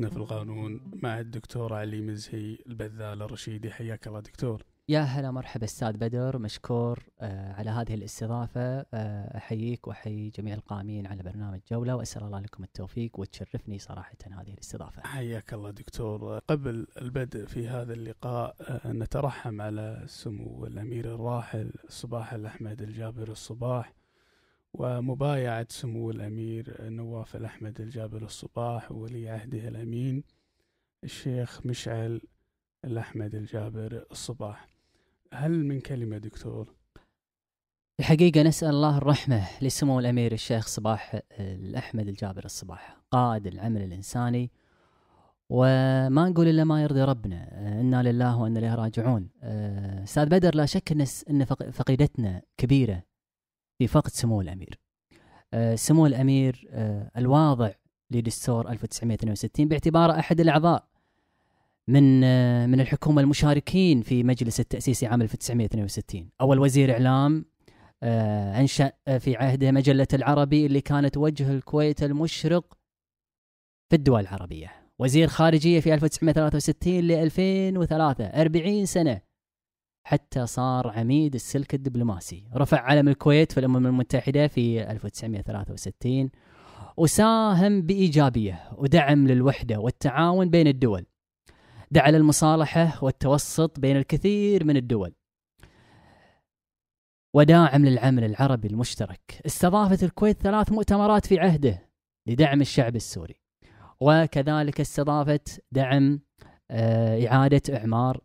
دكتورتنا في القانون مع الدكتور علي مزهي البذال الرشيدي حياك الله دكتور يا هلا مرحبا استاذ بدر مشكور آه، على هذه الاستضافه آه، احييك واحيي جميع القائمين على برنامج جوله واسال الله لكم التوفيق وتشرفني صراحه هذه الاستضافه. حياك الله دكتور قبل البدء في هذا اللقاء آه، نترحم على سمو الامير الراحل الصباح الاحمد الجابر الصباح ومبايعة سمو الأمير نواف الأحمد الجابر الصباح وولي عهده الأمين الشيخ مشعل الأحمد الجابر الصباح هل من كلمة دكتور؟ الحقيقة نسأل الله الرحمة لسمو الأمير الشيخ صباح الأحمد الجابر الصباح قائد العمل الإنساني وما نقول إلا ما يرضي ربنا إنا لله وإنا إليه راجعون أه، أستاذ بدر لا شك أن فقيدتنا كبيرة في فقد سمو الأمير آه، سمو الأمير آه، الواضع لدستور 1962 باعتباره أحد الأعضاء من آه، من الحكومة المشاركين في مجلس التأسيسي عام 1962 أول وزير إعلام أنشأ في عهده مجلة العربي اللي كانت وجه الكويت المشرق في الدول العربية وزير خارجية في 1963 ل 2003 40 سنة حتى صار عميد السلك الدبلوماسي رفع علم الكويت في الأمم المتحدة في 1963 وساهم بإيجابية ودعم للوحدة والتعاون بين الدول دعا للمصالحة والتوسط بين الكثير من الدول وداعم للعمل العربي المشترك استضافت الكويت ثلاث مؤتمرات في عهده لدعم الشعب السوري وكذلك استضافت دعم آه، إعادة إعمار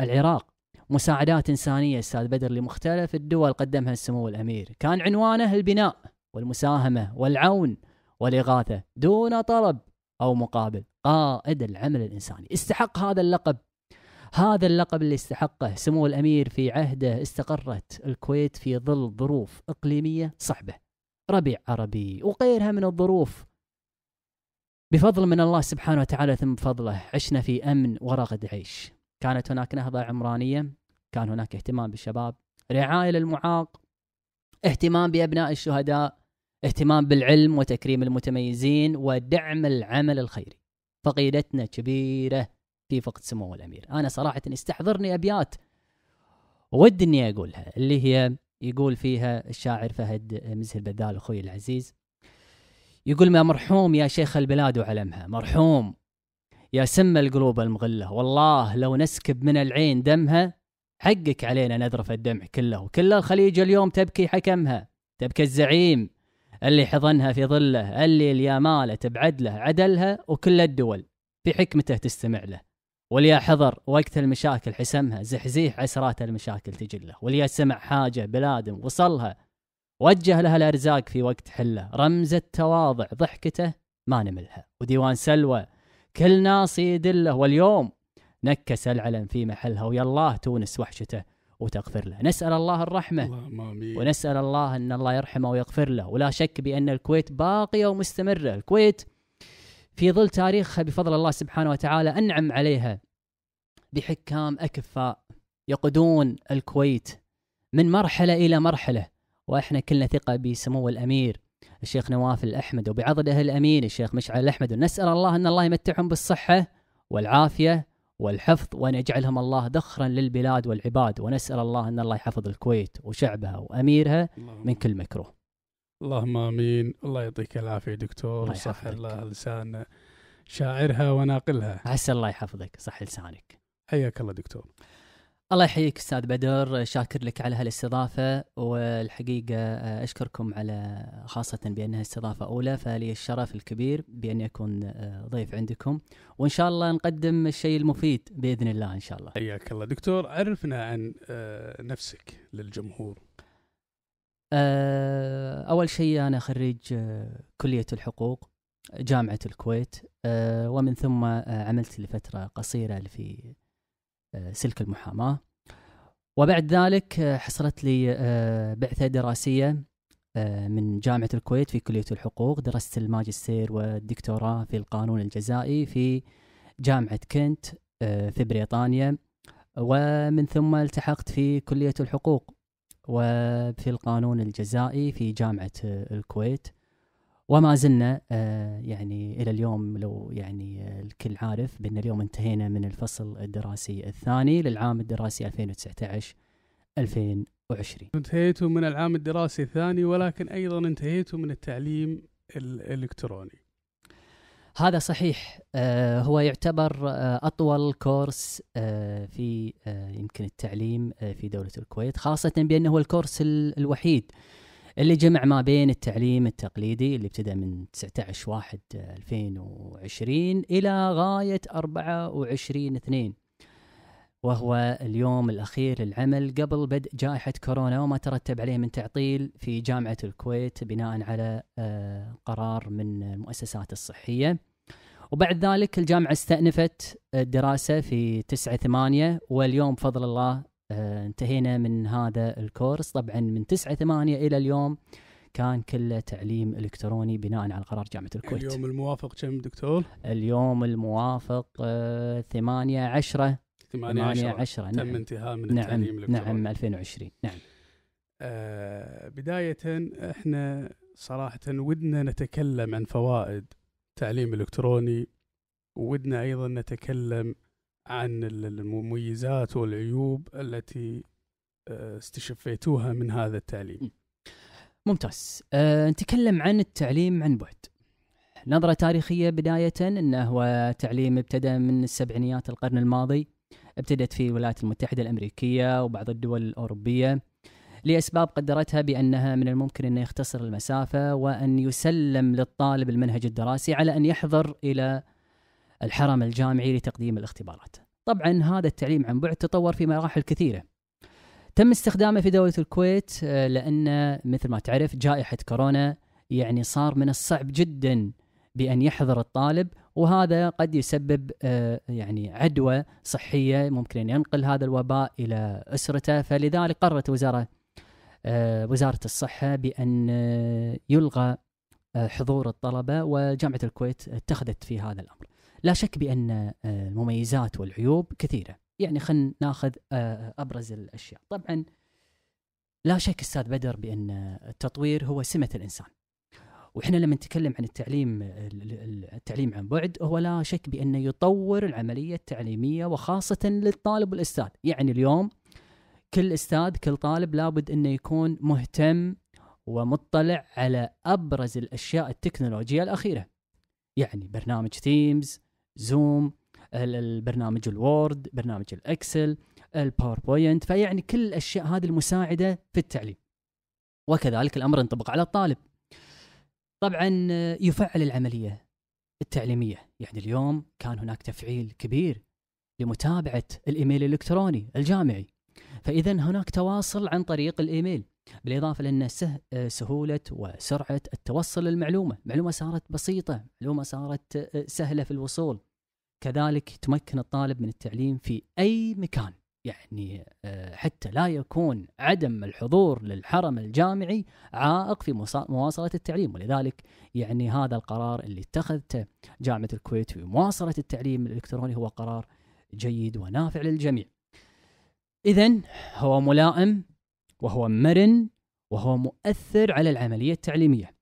العراق مساعدات إنسانية أستاذ بدر لمختلف الدول قدمها السمو الأمير كان عنوانه البناء والمساهمة والعون والإغاثة دون طلب أو مقابل قائد العمل الإنساني استحق هذا اللقب هذا اللقب اللي استحقه سمو الأمير في عهده استقرت الكويت في ظل ظروف إقليمية صعبة ربيع عربي وغيرها من الظروف بفضل من الله سبحانه وتعالى ثم فضله عشنا في أمن ورغد عيش كانت هناك نهضة عمرانية كان هناك اهتمام بالشباب رعاية للمعاق اهتمام بأبناء الشهداء اهتمام بالعلم وتكريم المتميزين ودعم العمل الخيري فقيدتنا كبيرة في فقد سمو الأمير أنا صراحة استحضرني أبيات ودي اني اقولها اللي هي يقول فيها الشاعر فهد مزه البدال اخوي العزيز يقول ما مرحوم يا شيخ البلاد وعلمها مرحوم يا سم القلوب المغله والله لو نسكب من العين دمها حقك علينا نذرف الدمع كله وكل الخليج اليوم تبكي حكمها تبكي الزعيم اللي حضنها في ظله اللي اليمالة تبعد له عدلها وكل الدول بحكمته تستمع له واليا حضر وقت المشاكل حسمها زحزيح عسرات المشاكل تجله واليا سمع حاجة بلاد وصلها وجه لها الأرزاق في وقت حله رمز التواضع ضحكته ما نملها وديوان سلوى كل ناس يدله واليوم نكس العلم في محلها ويا الله تونس وحشته وتغفر له نسأل الله الرحمة ونسأل الله أن الله يرحمه ويغفر له ولا شك بأن الكويت باقية ومستمرة الكويت في ظل تاريخها بفضل الله سبحانه وتعالى أنعم عليها بحكام أكفاء يقودون الكويت من مرحلة إلى مرحلة وإحنا كلنا ثقة بسمو الأمير الشيخ نواف الأحمد وبعضد أهل الأمين الشيخ مشعل الأحمد ونسأل الله أن الله يمتعهم بالصحة والعافية والحفظ وأن يجعلهم الله ذخرا للبلاد والعباد ونسأل الله أن الله يحفظ الكويت وشعبها وأميرها من كل مكروه اللهم امين الله يعطيك العافيه دكتور الله صح الله لسان شاعرها وناقلها عسى الله يحفظك صح لسانك حياك الله دكتور الله يحييك استاذ بدر شاكر لك على هالاستضافه والحقيقه آه، اشكركم على خاصه بانها استضافه اولى فلي الشرف الكبير باني اكون آه، ضيف عندكم وان شاء الله نقدم الشيء المفيد باذن الله ان شاء الله. حياك الله دكتور عرفنا عن آه، نفسك للجمهور. اول شيء انا خريج كليه الحقوق جامعه الكويت ومن ثم عملت لفتره قصيره في آه، سلك المحاماه وبعد ذلك آه، حصلت لي آه، بعثه دراسيه من جامعه الكويت في كليه الحقوق درست الماجستير والدكتوراه في القانون الجزائي في جامعه كنت في بريطانيا ومن ثم التحقت في كليه الحقوق وفي القانون الجزائي في جامعه الكويت وما زلنا آه، يعني الى اليوم لو يعني آه، الكل عارف بان اليوم انتهينا من الفصل الدراسي الثاني للعام الدراسي 2019 2020 انتهيتوا من العام الدراسي الثاني ولكن ايضا انتهيتوا من التعليم الالكتروني هذا صحيح آه، هو يعتبر اطول كورس في يمكن التعليم في دوله الكويت خاصه بانه هو الكورس الوحيد اللي جمع ما بين التعليم التقليدي اللي ابتدى من 19 واحد 2020 إلى غاية 24 2 وهو اليوم الأخير للعمل قبل بدء جائحة كورونا وما ترتب عليه من تعطيل في جامعة الكويت بناء على آه، قرار من المؤسسات الصحية وبعد ذلك الجامعة استأنفت الدراسة في 9 8 واليوم بفضل الله آه، انتهينا من هذا الكورس طبعا من 9 8 الى اليوم كان كله تعليم الكتروني بناء على قرار جامعه الكويت. اليوم الموافق كم دكتور؟ اليوم الموافق 8 10 8 10 تم نعم. انتهاء من نعم. التعليم الالكتروني نعم 2020 نعم. آه بدايه احنا صراحه ودنا نتكلم عن فوائد التعليم الالكتروني ودنا ايضا نتكلم عن المميزات والعيوب التي آه، استشفيتوها من هذا التعليم ممتاز أه نتكلم عن التعليم عن بعد نظرة تاريخية بداية أنه هو تعليم ابتدى من السبعينيات القرن الماضي ابتدت في الولايات المتحدة الأمريكية وبعض الدول الأوروبية لأسباب قدرتها بأنها من الممكن أن يختصر المسافة وأن يسلم للطالب المنهج الدراسي على أن يحضر إلى الحرم الجامعي لتقديم الاختبارات. طبعا هذا التعليم عن بعد تطور في مراحل كثيره. تم استخدامه في دولة الكويت آه، لأن مثل ما تعرف جائحة كورونا يعني صار من الصعب جدا بأن يحضر الطالب وهذا قد يسبب آه، يعني عدوى صحية ممكن أن ينقل هذا الوباء إلى أسرته فلذلك قررت وزارة آه، وزارة الصحة بأن يلغى حضور الطلبة وجامعة الكويت اتخذت في هذا الأمر لا شك بان آه، المميزات والعيوب كثيره يعني خلينا ناخذ آه، ابرز الاشياء طبعا لا شك استاذ بدر بان التطوير هو سمه الانسان واحنا لما نتكلم عن التعليم التعليم عن بعد هو لا شك بانه يطور العمليه التعليميه وخاصه للطالب والاستاذ يعني اليوم كل استاذ كل طالب لابد انه يكون مهتم ومطلع على ابرز الاشياء التكنولوجيه الاخيره يعني برنامج تيمز زوم البرنامج الوورد برنامج الاكسل الباوربوينت فيعني كل الاشياء هذه المساعده في التعليم وكذلك الامر ينطبق على الطالب طبعا يفعل العمليه التعليميه يعني اليوم كان هناك تفعيل كبير لمتابعه الايميل الالكتروني الجامعي فاذا هناك تواصل عن طريق الايميل بالإضافة لأن آه، سهولة وسرعة التوصل للمعلومة معلومة صارت بسيطة معلومة صارت آه، سهلة في الوصول كذلك تمكن الطالب من التعليم في أي مكان يعني آه، حتى لا يكون عدم الحضور للحرم الجامعي عائق في مواصلة التعليم ولذلك يعني هذا القرار اللي اتخذته جامعة الكويت في مواصلة التعليم الإلكتروني هو قرار جيد ونافع للجميع إذا هو ملائم وهو مرن وهو مؤثر على العملية التعليمية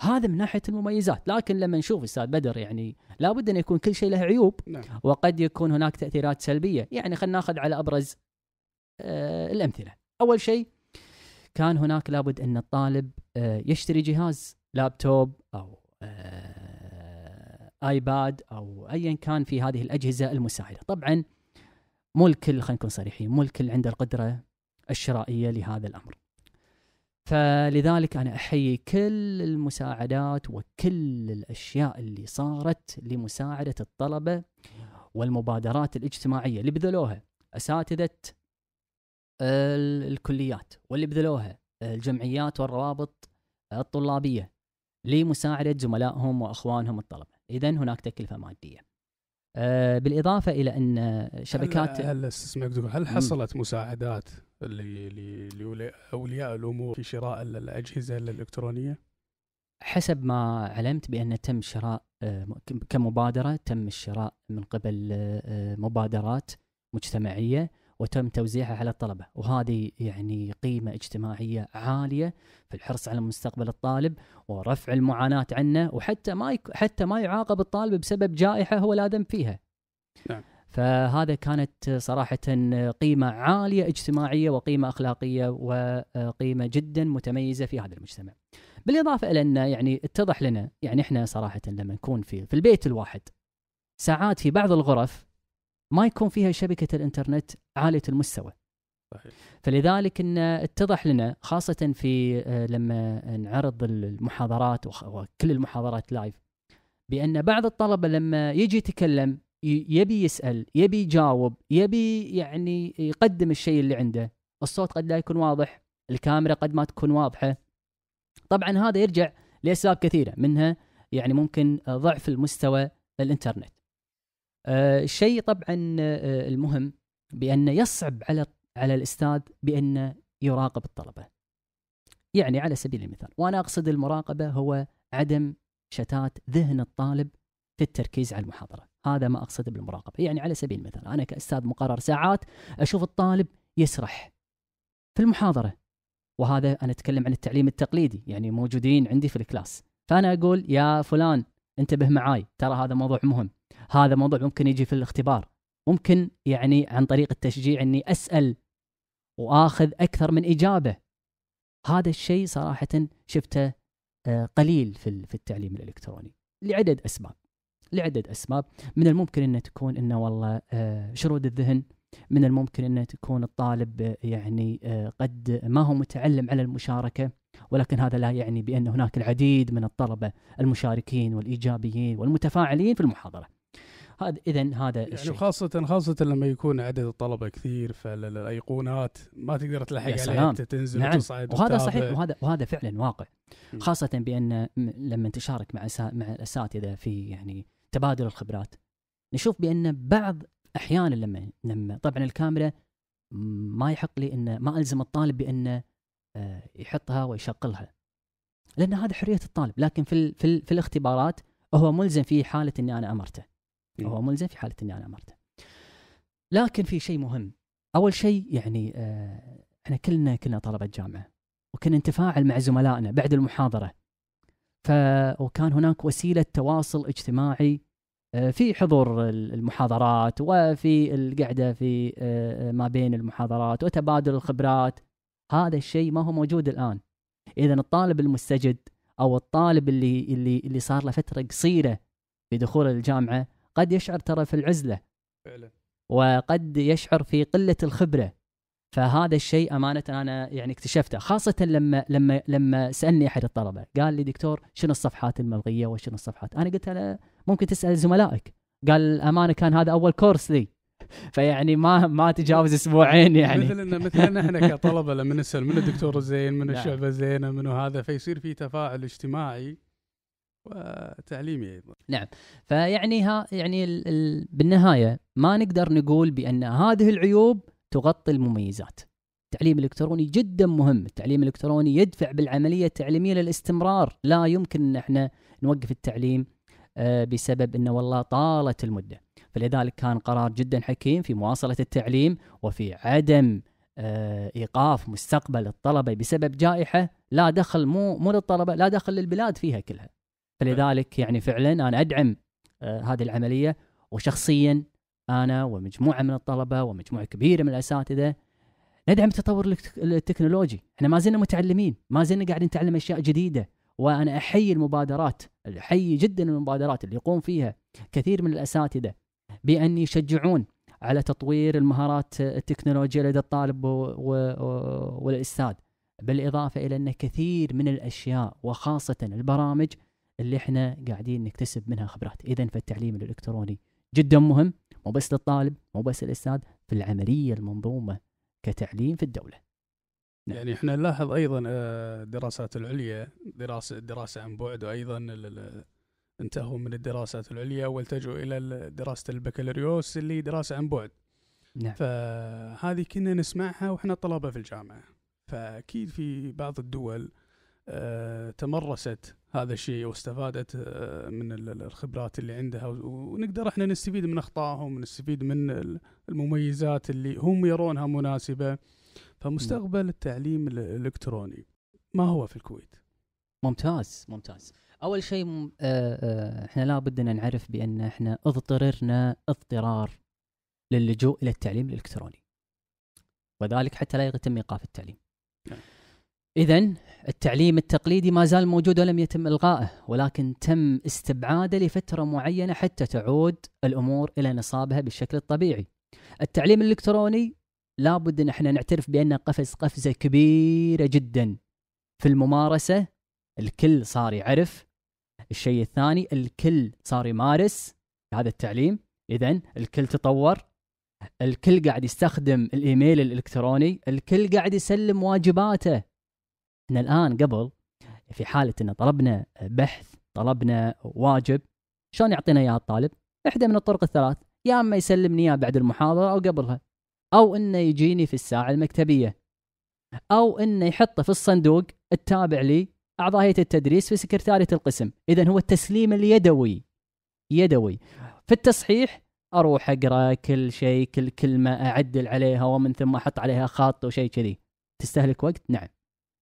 هذا من ناحية المميزات لكن لما نشوف أستاذ بدر يعني لابد أن يكون كل شيء له عيوب نعم. وقد يكون هناك تأثيرات سلبية يعني خلينا ناخذ على أبرز آه الأمثلة أول شيء كان هناك لابد أن الطالب آه يشتري جهاز لابتوب أو آه آيباد أو أيا كان في هذه الأجهزة المساعدة طبعا مو الكل خلينا نكون صريحين مو الكل عنده القدرة الشرائيه لهذا الامر. فلذلك انا احيي كل المساعدات وكل الاشياء اللي صارت لمساعده الطلبه والمبادرات الاجتماعيه اللي بذلوها اساتذه الكليات واللي بذلوها الجمعيات والروابط الطلابيه لمساعده زملائهم واخوانهم الطلبه، اذا هناك تكلفه ماديه. آه، بالاضافه الى ان شبكات هل, هل هل حصلت مساعدات لاولياء الامور في شراء الاجهزه الالكترونيه؟ حسب ما علمت بان تم شراء آه، كمبادره تم الشراء من قبل آه، مبادرات مجتمعيه وتم توزيعها على الطلبة وهذه يعني قيمة اجتماعية عالية في الحرص على مستقبل الطالب ورفع المعاناة عنه وحتى ما يك... حتى ما يعاقب الطالب بسبب جائحة هو لا ذنب فيها نعم. فهذا كانت صراحة قيمة عالية اجتماعية وقيمة أخلاقية وقيمة جدا متميزة في هذا المجتمع بالإضافة إلى أن يعني اتضح لنا يعني إحنا صراحة لما نكون في, في البيت الواحد ساعات في بعض الغرف ما يكون فيها شبكه الانترنت عاليه المستوى. صحيح. فلذلك ان اتضح لنا خاصه في آه، لما نعرض المحاضرات وكل المحاضرات لايف بان بعض الطلبه لما يجي يتكلم يبي يسال، يبي يجاوب، يبي يعني يقدم الشيء اللي عنده، الصوت قد لا يكون واضح، الكاميرا قد ما تكون واضحه. طبعا هذا يرجع لاسباب كثيره منها يعني ممكن ضعف المستوى الانترنت. الشيء آه، طبعا آه، المهم بأن يصعب على على الأستاذ بأن يراقب الطلبة يعني على سبيل المثال وأنا أقصد المراقبة هو عدم شتات ذهن الطالب في التركيز على المحاضرة هذا ما أقصد بالمراقبة يعني على سبيل المثال أنا كأستاذ مقرر ساعات أشوف الطالب يسرح في المحاضرة وهذا أنا أتكلم عن التعليم التقليدي يعني موجودين عندي في الكلاس فأنا أقول يا فلان انتبه معاي ترى هذا موضوع مهم هذا موضوع ممكن يجي في الاختبار ممكن يعني عن طريق التشجيع اني اسال واخذ اكثر من اجابه هذا الشيء صراحه شفته آه، قليل في التعليم الالكتروني لعدد اسباب لعدة أسباب من الممكن أنها تكون أنه والله آه، شرود الذهن من الممكن ان تكون الطالب آه، يعني قد ما هو متعلم على المشاركة ولكن هذا لا يعني بأن هناك العديد من الطلبة المشاركين والإيجابيين والمتفاعلين في المحاضرة هذا اذا هذا يعني الشيء. خاصة خاصة لما يكون عدد الطلبة كثير فالايقونات ما تقدر تلحق عليها انت تنزل نعم. وتصعد وهذا وتتابع. صحيح وهذا وهذا فعلا واقع خاصة بان لما تشارك مع مع الاساتذة في يعني تبادل الخبرات نشوف بان بعض احيانا لما لما طبعا الكاميرا ما يحق لي انه ما الزم الطالب بانه آه، يحطها ويشغلها لان هذا حريه الطالب لكن في في, في الاختبارات هو ملزم في حاله اني انا امرته هو ملزم في حاله اني انا امرته لكن في شيء مهم اول شيء يعني آه، احنا كلنا كنا طلبه جامعه وكنا نتفاعل مع زملائنا بعد المحاضره ف وكان هناك وسيله تواصل اجتماعي آه، في حضور المحاضرات وفي القعده في آه، ما بين المحاضرات وتبادل الخبرات هذا الشيء ما هو موجود الان اذا الطالب المستجد او الطالب اللي اللي اللي صار له فتره قصيره في دخول الجامعه قد يشعر ترى في العزله فعلا وقد يشعر في قله الخبره فهذا الشيء امانه انا يعني اكتشفته خاصه لما لما لما سالني احد الطلبه قال لي دكتور شنو الصفحات الملغيه وشنو الصفحات انا قلت انا ممكن تسال زملائك قال الامانه كان هذا اول كورس لي فيعني ما ما تجاوز اسبوعين يعني مثلنا مثلنا احنا كطلبه لما نسال من الدكتور زين من نعم. الشعبه زينه من هذا فيصير في تفاعل اجتماعي وتعليمي ايضا نعم فيعني ها يعني ال ال بالنهايه ما نقدر نقول بان هذه العيوب تغطي المميزات التعليم الالكتروني جدا مهم التعليم الالكتروني يدفع بالعمليه التعليميه للاستمرار لا يمكن ان احنا نوقف التعليم آه، بسبب انه والله طالت المده فلذلك كان قرار جدا حكيم في مواصله التعليم وفي عدم آه، ايقاف مستقبل الطلبه بسبب جائحه لا دخل مو مو للطلبه لا دخل للبلاد فيها كلها فلذلك يعني فعلا انا ادعم آه، هذه العمليه وشخصيا انا ومجموعه من الطلبه ومجموعه كبيره من الاساتذه ندعم التطور التكنولوجي، احنا ما زلنا متعلمين، ما زلنا قاعدين نتعلم اشياء جديده، وانا احيي المبادرات، احيي جدا المبادرات اللي يقوم فيها كثير من الاساتذه بان يشجعون على تطوير المهارات آه، التكنولوجيه لدى الطالب والاستاذ، بالاضافه الى ان كثير من الاشياء وخاصه البرامج اللي احنا قاعدين نكتسب منها خبرات اذا فالتعليم الالكتروني جدا مهم مو بس للطالب مو بس للاستاذ في العمليه المنظومه كتعليم في الدوله نعم. يعني احنا نلاحظ ايضا الدراسات آه، العليا دراسه الدراسه عن بعد وايضا انتهوا من الدراسات العليا والتجوا الى دراسه البكالوريوس اللي دراسه عن بعد نعم. فهذه كنا نسمعها واحنا طلبه في الجامعه فاكيد في بعض الدول آه، تمرست هذا الشيء واستفادت آه، من الخبرات اللي عندها ونقدر احنا نستفيد من اخطائهم ونستفيد من المميزات اللي هم يرونها مناسبه فمستقبل التعليم الالكتروني ما هو في الكويت؟ ممتاز ممتاز اول شيء آه، آه، احنا لا بدنا نعرف بان احنا اضطررنا اضطرار للجوء الى التعليم الالكتروني وذلك حتى لا يتم ايقاف التعليم نعم. إذا التعليم التقليدي ما زال موجود ولم يتم إلغائه ولكن تم استبعاده لفترة معينة حتى تعود الأمور إلى نصابها بالشكل الطبيعي التعليم الإلكتروني لابد أن احنا نعترف بأنه قفز قفزة كبيرة جدا في الممارسة الكل صار يعرف الشيء الثاني الكل صار يمارس هذا التعليم إذا الكل تطور الكل قاعد يستخدم الإيميل الإلكتروني الكل قاعد يسلم واجباته احنا الان قبل في حاله ان طلبنا بحث طلبنا واجب شلون يعطينا اياه الطالب؟ احدى من الطرق الثلاث يا اما يسلمني اياه بعد المحاضره او قبلها او انه يجيني في الساعه المكتبيه او انه يحطه في الصندوق التابع لي اعضاء هيئه التدريس في سكرتاريه القسم، اذا هو التسليم اليدوي يدوي. في التصحيح اروح اقرا كل شيء كل كلمه اعدل عليها ومن ثم احط عليها خط وشيء كذي. تستهلك وقت؟ نعم.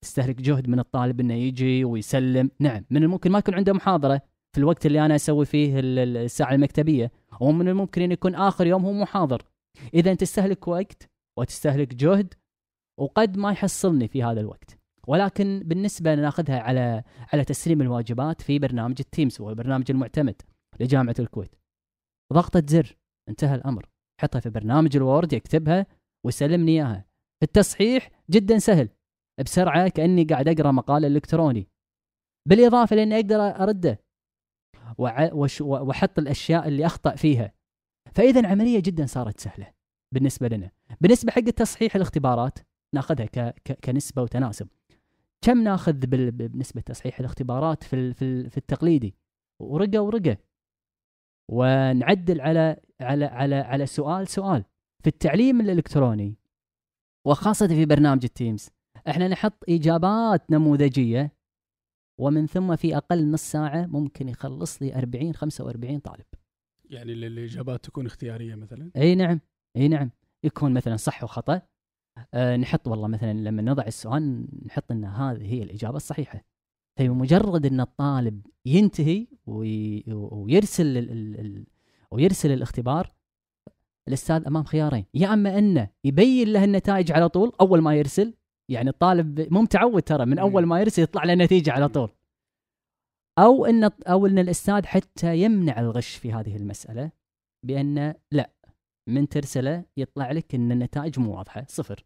تستهلك جهد من الطالب انه يجي ويسلم نعم من الممكن ما يكون عنده محاضره في الوقت اللي انا اسوي فيه الساعه المكتبيه ومن الممكن ان يكون اخر يوم هو محاضر اذا تستهلك وقت وتستهلك جهد وقد ما يحصلني في هذا الوقت ولكن بالنسبه ناخذها على على تسليم الواجبات في برنامج التيمز وهو البرنامج المعتمد لجامعه الكويت ضغطه زر انتهى الامر حطها في برنامج الوورد يكتبها وسلمني اياها التصحيح جدا سهل بسرعه كاني قاعد اقرا مقال الكتروني بالاضافه لاني اقدر ارده واحط الاشياء اللي اخطا فيها فاذا عمليه جدا صارت سهله بالنسبه لنا بالنسبه حق تصحيح الاختبارات ناخذها ك... ك... كنسبه وتناسب كم ناخذ بال... بنسبه تصحيح الاختبارات في ال... في, ال... في التقليدي ورقه ورقه ونعدل على على على على سؤال سؤال في التعليم الالكتروني وخاصه في برنامج التيمز احنا نحط اجابات نموذجيه ومن ثم في اقل نص ساعه ممكن يخلص لي 40 45 طالب يعني الاجابات تكون اختياريه مثلا اي نعم اي نعم يكون مثلا صح وخطا أه نحط والله مثلا لما نضع السؤال نحط ان هذه هي الاجابه الصحيحه فبمجرد ان الطالب ينتهي ويرسل ويرسل الـ الـ ويرسل الاختبار الاستاذ امام خيارين يا اما انه يبين له النتائج على طول اول ما يرسل يعني الطالب مو متعود ترى من اول إيه. ما يرسل يطلع له نتيجه على طول او ان او ان الاستاذ حتى يمنع الغش في هذه المساله بان لا من ترسله يطلع لك ان النتائج مو واضحه صفر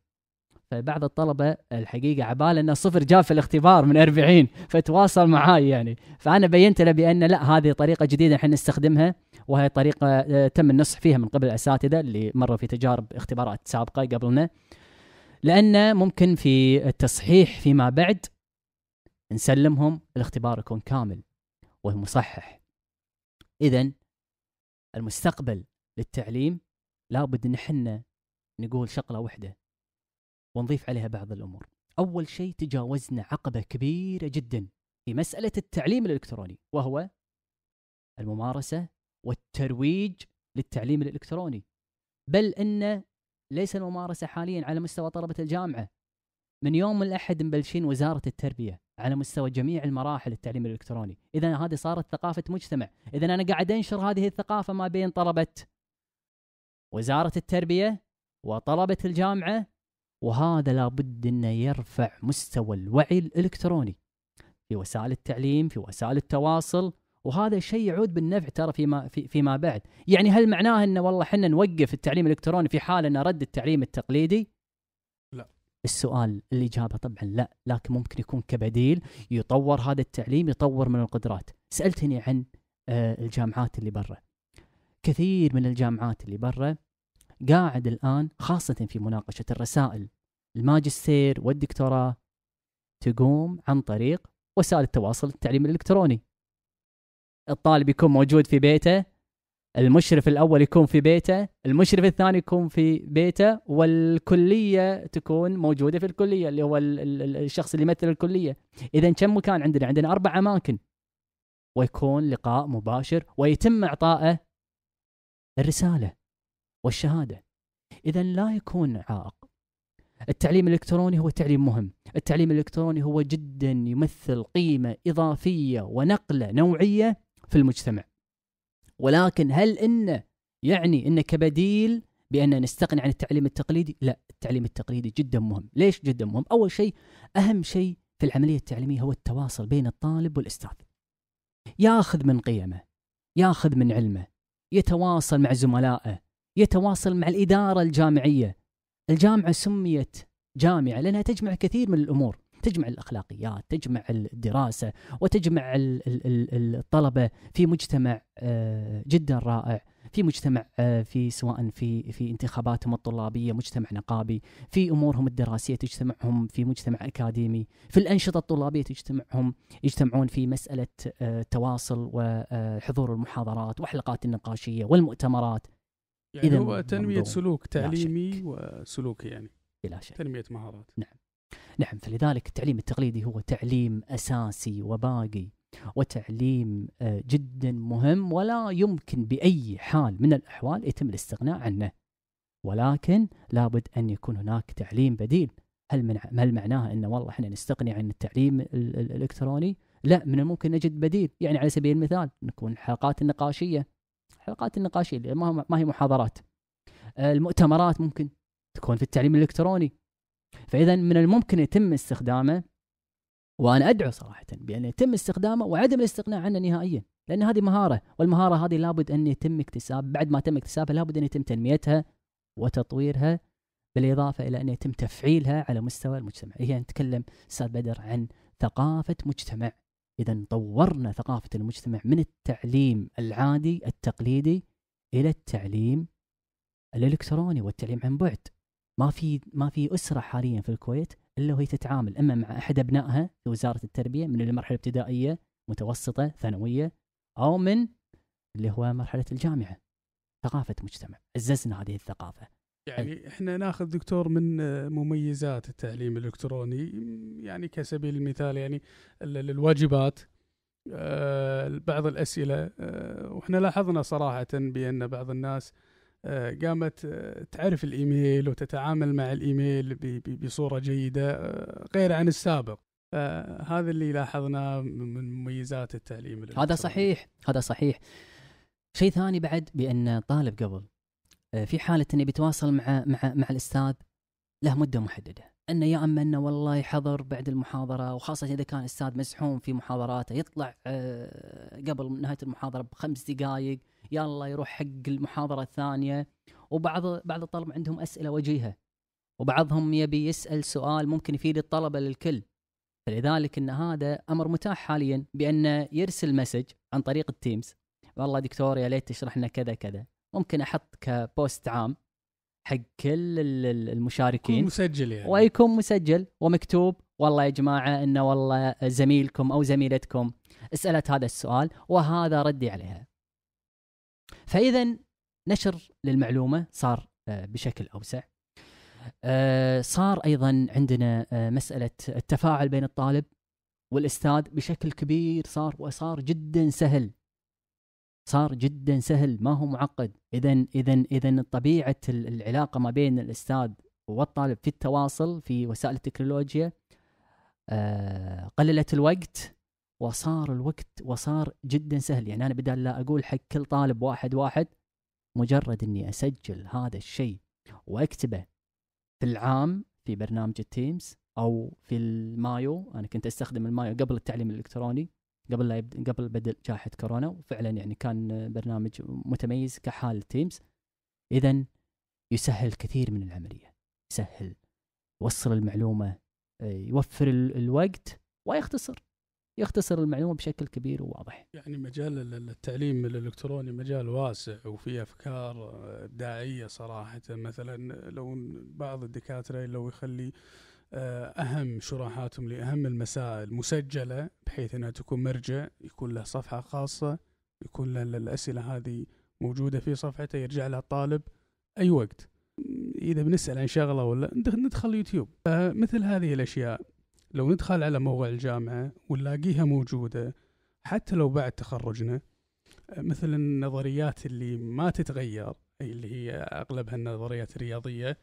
فبعض الطلبه الحقيقه عبال انه صفر جاء في الاختبار من 40 فتواصل معاي يعني فانا بينت له بان لا هذه طريقه جديده احنا نستخدمها وهي طريقه آه، تم النصح فيها من قبل الاساتذه اللي مروا في تجارب اختبارات سابقه قبلنا لأن ممكن في التصحيح فيما بعد نسلمهم الاختبار يكون كامل والمصحح إذا المستقبل للتعليم لابد ان احنا نقول شغله واحده ونضيف عليها بعض الامور. اول شيء تجاوزنا عقبه كبيره جدا في مساله التعليم الالكتروني وهو الممارسه والترويج للتعليم الالكتروني. بل ان ليس الممارسة حاليا على مستوى طلبة الجامعة من يوم الأحد مبلشين وزارة التربية على مستوى جميع المراحل التعليم الإلكتروني إذا هذه صارت ثقافة مجتمع إذا أنا قاعد أنشر هذه الثقافة ما بين طلبة وزارة التربية وطلبة الجامعة وهذا لابد أنه يرفع مستوى الوعي الإلكتروني في وسائل التعليم في وسائل التواصل وهذا شيء يعود بالنفع ترى فيما في فيما بعد يعني هل معناه انه والله احنا نوقف التعليم الالكتروني في حال انه رد التعليم التقليدي لا السؤال الاجابه طبعا لا لكن ممكن يكون كبديل يطور هذا التعليم يطور من القدرات سالتني عن آه، الجامعات اللي برا كثير من الجامعات اللي برا قاعد الان خاصه في مناقشه الرسائل الماجستير والدكتوراه تقوم عن طريق وسائل التواصل التعليم الالكتروني الطالب يكون موجود في بيته المشرف الاول يكون في بيته المشرف الثاني يكون في بيته والكليه تكون موجوده في الكليه اللي هو الشخص اللي يمثل الكليه اذا كم مكان عندنا عندنا اربع اماكن ويكون لقاء مباشر ويتم اعطائه الرساله والشهاده اذا لا يكون عائق التعليم الالكتروني هو تعليم مهم التعليم الالكتروني هو جدا يمثل قيمه اضافيه ونقله نوعيه في المجتمع ولكن هل انه يعني انه كبديل بان نستغني عن التعليم التقليدي لا التعليم التقليدي جدا مهم ليش جدا مهم اول شيء اهم شيء في العمليه التعليميه هو التواصل بين الطالب والاستاذ ياخذ من قيمه ياخذ من علمه يتواصل مع زملائه يتواصل مع الاداره الجامعيه الجامعه سميت جامعه لانها تجمع كثير من الامور تجمع الاخلاقيات تجمع الدراسه وتجمع الطلبه في مجتمع آه، جدا رائع في مجتمع آه، في سواء في في انتخاباتهم الطلابيه مجتمع نقابي في امورهم الدراسيه تجتمعهم في مجتمع اكاديمي في الانشطه الطلابيه تجتمعهم يجتمعون في مساله آه، التواصل وحضور المحاضرات وحلقات النقاشيه والمؤتمرات يعني هو تنمية سلوك تعليمي وسلوكي يعني بلا شك تنمية مهارات نعم نعم فلذلك التعليم التقليدي هو تعليم اساسي وباقي وتعليم آه، جدا مهم ولا يمكن باي حال من الاحوال يتم الاستغناء عنه ولكن لابد ان يكون هناك تعليم بديل هل من هل معناها ان والله احنا نستغني عن التعليم الالكتروني لا من الممكن نجد بديل يعني على سبيل المثال نكون الحلقات النقاشيه حلقات النقاشيه ما هي محاضرات آه، المؤتمرات ممكن تكون في التعليم الالكتروني فاذا من الممكن يتم استخدامه وانا ادعو صراحه بان يتم استخدامه وعدم الاستغناء عنه نهائيا لان هذه مهاره والمهاره هذه لابد ان يتم اكتساب بعد ما تم اكتسابها لابد ان يتم تنميتها وتطويرها بالاضافه الى ان يتم تفعيلها على مستوى المجتمع هي نتكلم استاذ بدر عن ثقافه مجتمع اذا طورنا ثقافه المجتمع من التعليم العادي التقليدي الى التعليم الالكتروني والتعليم عن بعد ما في ما في اسره حاليا في الكويت الا وهي تتعامل اما مع احد ابنائها في وزاره التربيه من المرحله الابتدائيه متوسطه ثانويه او من اللي هو مرحله الجامعه ثقافه مجتمع عززنا هذه الثقافه يعني احنا ناخذ دكتور من آه، مميزات التعليم الالكتروني يعني كسبيل المثال يعني الواجبات آه، بعض الاسئله آه، واحنا لاحظنا صراحه بان بعض الناس آه، قامت آه، تعرف الايميل وتتعامل مع الايميل بصوره جيده آه، غير عن السابق هذا اللي لاحظناه من مميزات التعليم هذا صحيح هذا صحيح شيء ثاني بعد بان طالب قبل في حاله انه بيتواصل مع مع مع الاستاذ له مده محدده انه يا اما انه والله حضر بعد المحاضره وخاصه اذا كان الاستاذ مزحوم في محاضراته يطلع قبل نهايه المحاضره بخمس دقائق يلا يروح حق المحاضره الثانيه وبعض بعض الطلبة عندهم اسئله وجيهه وبعضهم يبي يسال سؤال ممكن يفيد الطلبه للكل فلذلك ان هذا امر متاح حاليا بانه يرسل مسج عن طريق التيمز والله دكتور يا ليت تشرح لنا كذا كذا ممكن احط كبوست عام حق كل المشاركين يكون مسجل يعني ويكون مسجل ومكتوب والله يا جماعه انه والله زميلكم او زميلتكم سالت هذا السؤال وهذا ردي عليها فاذا نشر للمعلومه صار آه، بشكل اوسع آه، صار ايضا عندنا آه، مساله التفاعل بين الطالب والاستاذ بشكل كبير صار وصار جدا سهل صار جدا سهل ما هو معقد اذا اذا اذا طبيعه العلاقه ما بين الاستاذ والطالب في التواصل في وسائل التكنولوجيا قللت الوقت وصار الوقت وصار جدا سهل يعني انا بدل لا اقول حق كل طالب واحد واحد مجرد اني اسجل هذا الشيء واكتبه في العام في برنامج التيمز او في المايو انا كنت استخدم المايو قبل التعليم الالكتروني قبل لا يبد... قبل بدء جائحه كورونا وفعلا يعني كان برنامج متميز كحال تيمز اذا يسهل كثير من العمليه يسهل يوصل المعلومه آه، يوفر الوقت ويختصر يختصر المعلومه بشكل كبير وواضح. يعني مجال التعليم الالكتروني مجال واسع وفي افكار ابداعيه صراحه مثلا لو بعض الدكاتره لو يخلي آه، اهم شروحاتهم لاهم المسائل مسجله بحيث انها تكون مرجع يكون له صفحه خاصه يكون له الاسئله هذه موجوده في صفحته يرجع لها الطالب اي وقت. اذا بنسال عن شغله ولا ندخل اليوتيوب فمثل آه، هذه الاشياء لو ندخل على موقع الجامعة ونلاقيها موجودة حتى لو بعد تخرجنا مثل النظريات اللي ما تتغير اللي هي أغلبها النظريات الرياضية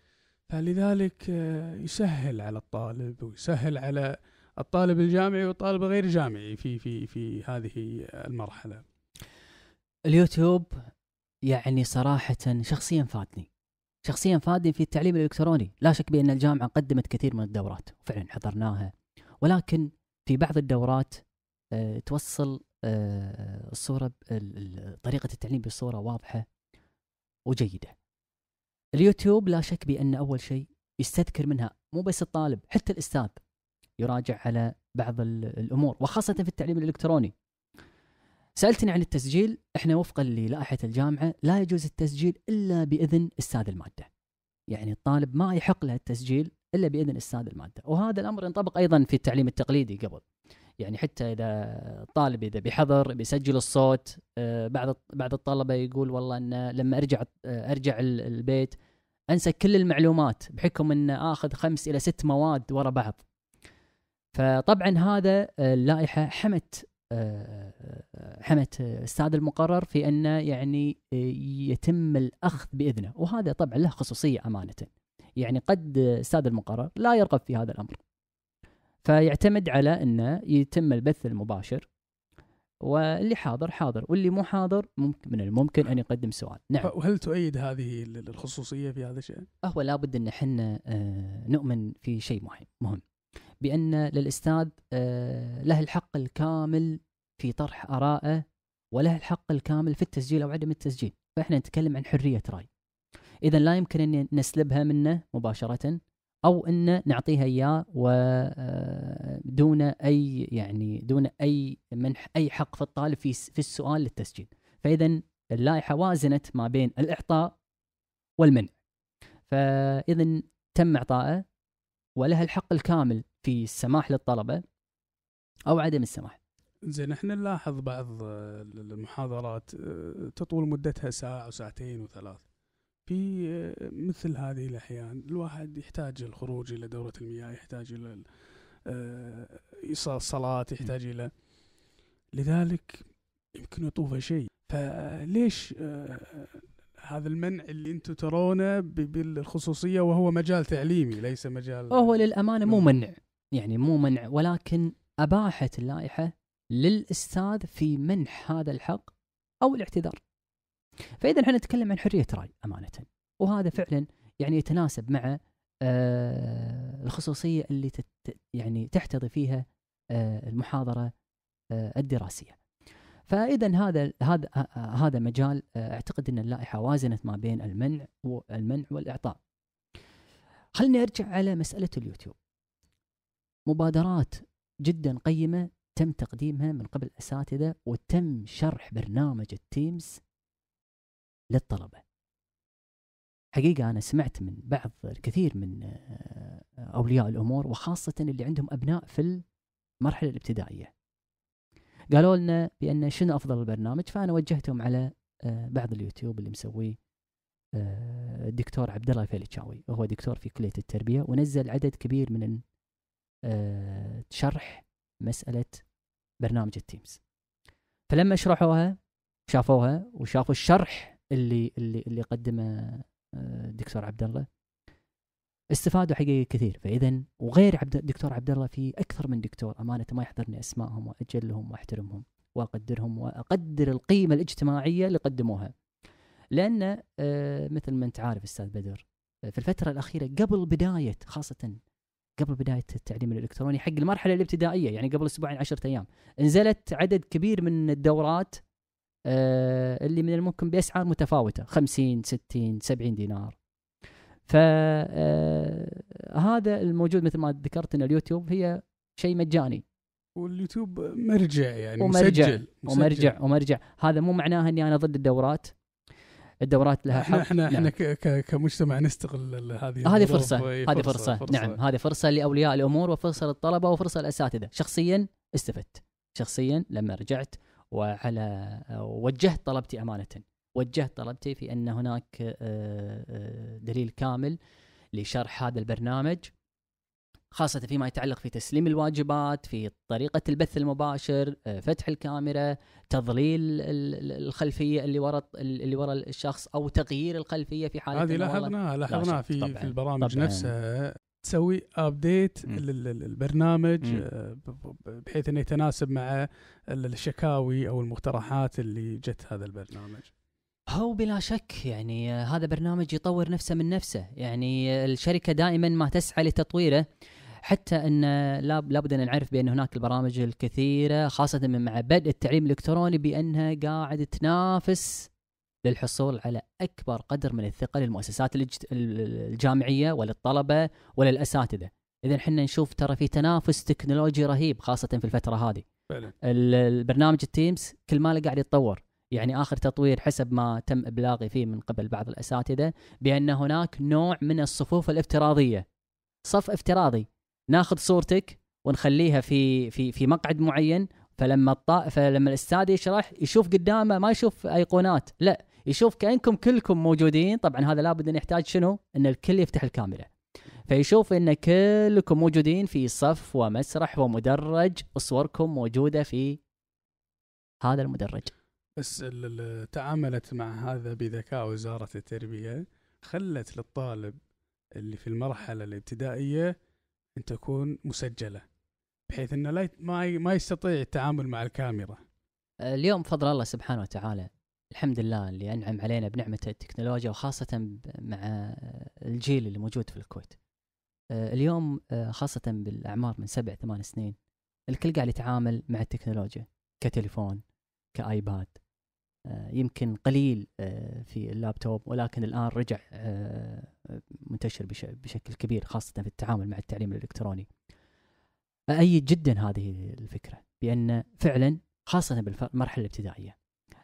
فلذلك آه، يسهل على الطالب ويسهل على الطالب الجامعي والطالب غير جامعي في في في هذه المرحلة اليوتيوب يعني صراحة شخصيا فادني شخصيا فادني في التعليم الالكتروني لا شك بان الجامعه قدمت كثير من الدورات وفعلا حضرناها ولكن في بعض الدورات آه، توصل آه، الصورة طريقة التعليم بصورة واضحة وجيدة اليوتيوب لا شك بأن أول شيء يستذكر منها مو بس الطالب حتى الأستاذ يراجع على بعض الأمور وخاصة في التعليم الإلكتروني سألتني عن التسجيل احنا وفقا للائحة الجامعة لا يجوز التسجيل إلا بإذن أستاذ المادة يعني الطالب ما يحق له التسجيل الا باذن استاذ الماده وهذا الامر ينطبق ايضا في التعليم التقليدي قبل يعني حتى اذا الطالب اذا بحضر بيسجل الصوت آه، بعض بعض الطلبه يقول والله ان لما ارجع ارجع البيت انسى كل المعلومات بحكم ان اخذ خمس الى ست مواد ورا بعض فطبعا هذا آه، اللائحه حمت آه، حمت استاذ المقرر في انه يعني يتم الاخذ باذنه وهذا طبعا له خصوصيه امانه يعني قد استاذ المقرر لا يرغب في هذا الامر فيعتمد على انه يتم البث المباشر واللي حاضر حاضر واللي مو حاضر ممكن من الممكن ان يقدم سؤال نعم وهل تؤيد هذه الخصوصيه في هذا الشيء هو لابد ان احنا آه، نؤمن في شيء مهم مهم بان للاستاذ آه، له الحق الكامل في طرح ارائه وله الحق الكامل في التسجيل او عدم التسجيل فاحنا نتكلم عن حريه راي اذا لا يمكن ان نسلبها منه مباشره او ان نعطيها اياه ودون آه، اي يعني دون اي منح اي حق في الطالب في في السؤال للتسجيل فاذا اللائحه وازنت ما بين الاعطاء والمنع فاذا تم اعطائه ولها الحق الكامل في السماح للطلبه او عدم السماح زين احنا نلاحظ بعض آه، المحاضرات آه، تطول مدتها ساعه وساعتين وثلاث في آه، مثل هذه الأحيان الواحد يحتاج الخروج إلى دورة المياه يحتاج إلى إيصال آه، صلاة يحتاج إلى لذلك يمكن يطوفه شيء فليش آه، هذا المنع اللي انتم ترونه بالخصوصيه وهو مجال تعليمي ليس مجال هو للامانه مو منع يعني مو منع ولكن اباحت اللائحه للاستاذ في منح هذا الحق او الاعتذار فاذا احنا نتكلم عن حريه راي امانه وهذا فعلا يعني يتناسب مع آه، الخصوصيه اللي تت يعني تحتضي فيها آه، المحاضره آه، الدراسيه. فاذا هذا هذا هذا مجال اعتقد ان اللائحه وازنت ما بين المنع والمنع والاعطاء. خلني ارجع على مساله اليوتيوب. مبادرات جدا قيمه تم تقديمها من قبل اساتذه وتم شرح برنامج التيمز للطلبه. حقيقه انا سمعت من بعض الكثير من آه، اولياء الامور وخاصه اللي عندهم ابناء في المرحله الابتدائيه. قالوا لنا بان شنو افضل البرنامج فانا وجهتهم على آه، بعض اليوتيوب اللي مسويه آه، الدكتور عبد الله الفيلتشاوي وهو دكتور في كليه التربيه ونزل عدد كبير من شرح مساله برنامج التيمز. فلما شرحوها شافوها وشافوا الشرح اللي اللي اللي قدمه الدكتور آه، عبد الله استفادوا حقيقه كثير فاذا وغير عبد الدكتور عبد الله في اكثر من دكتور امانه ما يحضرني اسمائهم واجلهم واحترمهم واقدرهم واقدر القيمه الاجتماعيه اللي قدموها لان آه، مثل ما انت عارف استاذ بدر في الفتره الاخيره قبل بدايه خاصه قبل بدايه التعليم الالكتروني حق المرحله الابتدائيه يعني قبل اسبوعين 10 ايام نزلت عدد كبير من الدورات آه، اللي من الممكن باسعار متفاوته 50 60 70 دينار فهذا آه، الموجود مثل ما ذكرت ان اليوتيوب هي شيء مجاني واليوتيوب مرجع يعني ومرجع مسجل. مسجل. ومرجع ومرجع هذا مو معناه اني انا ضد الدورات الدورات لها حق احنا احنا نعم. كمجتمع نستغل هذه هذه فرصة. فرصة. هذه فرصة. فرصة نعم هذه فرصة لاولياء الامور وفرصة للطلبة وفرصة للاساتذة شخصيا استفدت شخصيا لما رجعت وعلى وجهت طلبتي امانه وجهت طلبتي في ان هناك آه، آه، دليل كامل لشرح هذا البرنامج خاصة فيما يتعلق في تسليم الواجبات، في طريقة البث المباشر، آه، فتح الكاميرا، تضليل الخلفية اللي ورا اللي ورا الشخص او تغيير الخلفية في حالة هذه لاحظناها لاحظناها في, في البرامج نفسها تسوي ابديت للبرنامج آه، بحيث انه يتناسب مع الشكاوي او المقترحات اللي جت هذا البرنامج هو بلا شك يعني آه، هذا برنامج يطور نفسه من نفسه يعني آه، الشركه دائما ما تسعى لتطويره حتى ان لابد ان نعرف بان هناك البرامج الكثيره خاصه مع بدء التعليم الالكتروني بانها قاعد تنافس للحصول على اكبر قدر من الثقه للمؤسسات الجامعيه وللطلبه وللاساتذه. اذا احنا نشوف ترى في تنافس تكنولوجي رهيب خاصه في الفتره هذه. فعلا. البرنامج التيمز كل ما قاعد يتطور، يعني اخر تطوير حسب ما تم ابلاغي فيه من قبل بعض الاساتذه بان هناك نوع من الصفوف الافتراضيه. صف افتراضي ناخذ صورتك ونخليها في في في مقعد معين فلما الط... فلما الاستاذ يشرح يشوف قدامه ما يشوف ايقونات لا يشوف كانكم كلكم موجودين طبعا هذا لابد انه يحتاج شنو ان الكل يفتح الكاميرا فيشوف ان كلكم موجودين في صف ومسرح ومدرج وصوركم موجوده في هذا المدرج بس تعاملت مع هذا بذكاء وزاره التربيه خلت للطالب اللي في المرحله الابتدائيه ان تكون مسجله بحيث انه لا ما ما يستطيع التعامل مع الكاميرا اليوم فضل الله سبحانه وتعالى الحمد لله اللي أنعم علينا بنعمة التكنولوجيا وخاصة مع الجيل اللي موجود في الكويت آه، اليوم آه، خاصة بالأعمار من سبع ثمان سنين الكل قاعد يتعامل مع التكنولوجيا كتليفون كآيباد آه، يمكن قليل في اللابتوب ولكن الآن رجع منتشر بشكل كبير خاصة في التعامل مع التعليم الإلكتروني أأيد جدا هذه الفكرة بأن فعلا خاصة بالمرحلة الابتدائية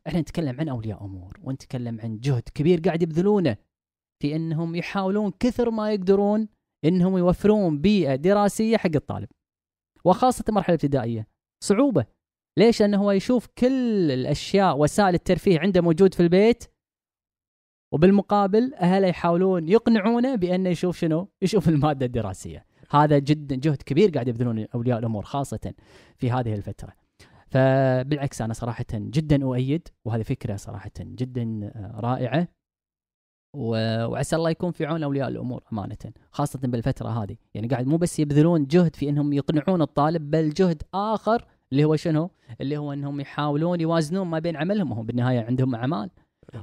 احنا نتكلم عن اولياء امور ونتكلم عن جهد كبير قاعد يبذلونه في انهم يحاولون كثر ما يقدرون انهم يوفرون بيئه دراسيه حق الطالب وخاصه المرحله الابتدائيه صعوبه ليش لانه هو يشوف كل الاشياء وسائل الترفيه عنده موجود في البيت وبالمقابل اهله يحاولون يقنعونه بانه يشوف شنو يشوف الماده الدراسيه هذا جدا جهد كبير قاعد يبذلون اولياء الامور خاصه في هذه الفتره فبالعكس انا صراحه جدا اؤيد وهذه فكره صراحه جدا آه، رائعه وعسى الله يكون في عون اولياء الامور امانه خاصه بالفتره هذه يعني قاعد مو بس يبذلون جهد في انهم يقنعون الطالب بل جهد اخر اللي هو شنو اللي هو انهم يحاولون يوازنون ما بين عملهم وهم بالنهايه عندهم اعمال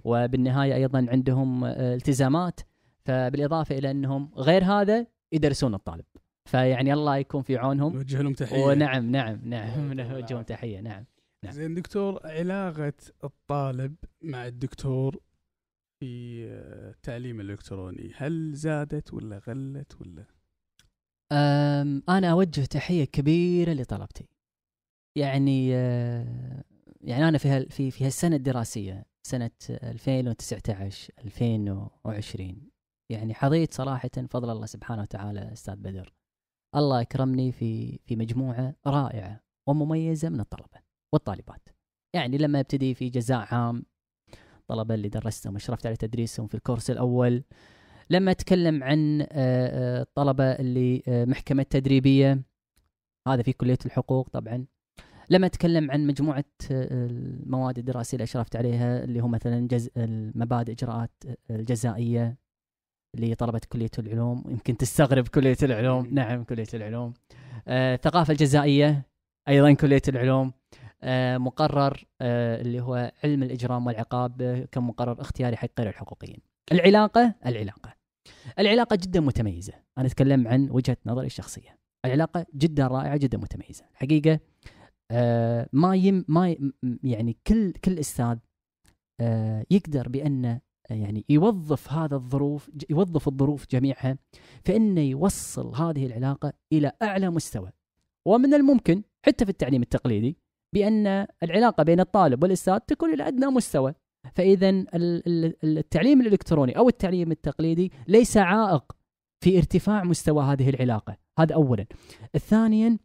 وبالنهايه ايضا عندهم آه، التزامات فبالاضافه الى انهم غير هذا يدرسون الطالب فيعني الله يكون في عونهم نوجه لهم تحيه ونعم نعم نعم نوجه نعم، نعم، لهم تحيه نعم نعم زين دكتور علاقه الطالب مع الدكتور في آه، التعليم الالكتروني هل زادت ولا قلت ولا انا اوجه تحيه كبيره لطلبتي يعني آه، يعني انا في هال في في هالسنه الدراسيه سنه 2019 2020 يعني حظيت صراحه فضل الله سبحانه وتعالى استاذ بدر الله اكرمني في في مجموعه رائعه ومميزه من الطلبه والطالبات. يعني لما ابتدي في جزاء عام طلبه اللي درستهم وشرفت على تدريسهم في الكورس الاول لما اتكلم عن آه، آه، الطلبه اللي آه، محكمه تدريبيه هذا في كليه الحقوق طبعا لما اتكلم عن مجموعه المواد الدراسيه اللي اشرفت عليها اللي هو مثلا جز... المبادئ اجراءات الجزائيه لطلبة كلية العلوم يمكن تستغرب كلية العلوم نعم كلية العلوم آه، الثقافة الجزائية أيضا كلية العلوم آه، مقرر آه، اللي هو علم الإجرام والعقاب آه، كمقرر اختياري حق غير الحقوقيين العلاقة العلاقة العلاقة جدا متميزة أنا أتكلم عن وجهة نظري الشخصية العلاقة جدا رائعة جدا متميزة آه، ما يم ما يعني كل كل استاذ آه، يقدر بانه يعني يوظف هذا الظروف يوظف الظروف جميعها فإنه يوصل هذه العلاقة إلى أعلى مستوى ومن الممكن حتى في التعليم التقليدي بأن العلاقة بين الطالب والأستاذ تكون إلى أدنى مستوى فإذا التعليم الإلكتروني أو التعليم التقليدي ليس عائق في ارتفاع مستوى هذه العلاقة هذا أولا ثانيا